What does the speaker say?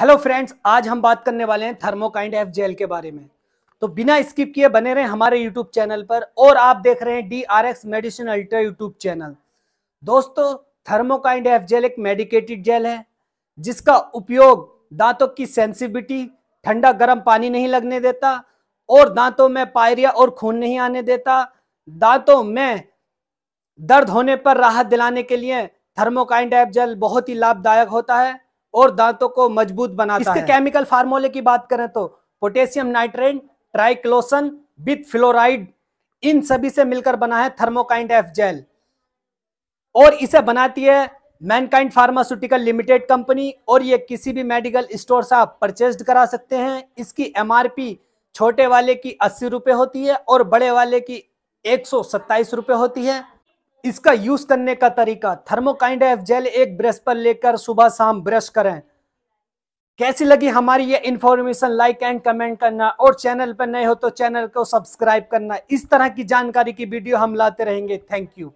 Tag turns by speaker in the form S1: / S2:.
S1: hello friends आज हम बात करने वाले हैं थर्मोकाइंड एफ जेल के बारे में तो बिना स्किप किए बने रहे हमारे यूट्यूब चैनल पर और आप देख रहे हैं D R X medicine ultra YouTube channel दोस्तों थर्मोकाइंड एफ जेल एक मेडिकेटेड जेल है जिसका उपयोग दांतों की सेंसिबिलिटी ठंडा गर्म पानी नहीं लगने देता और दांतों में पायरिया और खून नहीं आने देता दांतों में दर्द होने पर राहत दिलाने के लिए थर्मोकाइंड एफ जेल बहुत ही लाभदायक होता है और दांतों को मजबूत बनाता इसके है केमिकल फार्मूले की बात करें तो potassium nitrate triclosan with fluoride इन सभी से मिलकर बना है थर्मोकाइंड एफ जेल और इसे बनाती है मैनकाइंड फार्मास्यूटिकल लिमिटेड कंपनी और ये किसी भी मेडिकल स्टोर से आप परचेज करा सकते हैं इसकी एम छोटे वाले की अस्सी रुपये होती है और बड़े वाले की एक सौ सत्ताईस रुपए होती है इसका यूज करने का तरीका थर्मोकाइंड एफ जेल एक ब्रश पर लेकर सुबह शाम ब्रश करें कैसी लगी हमारी ये इन्फॉर्मेशन लाइक एंड कमेंट करना और चैनल पर नए हो तो चैनल को सब्सक्राइब करना इस तरह की जानकारी की वीडियो हम लाते रहेंगे थैंक यू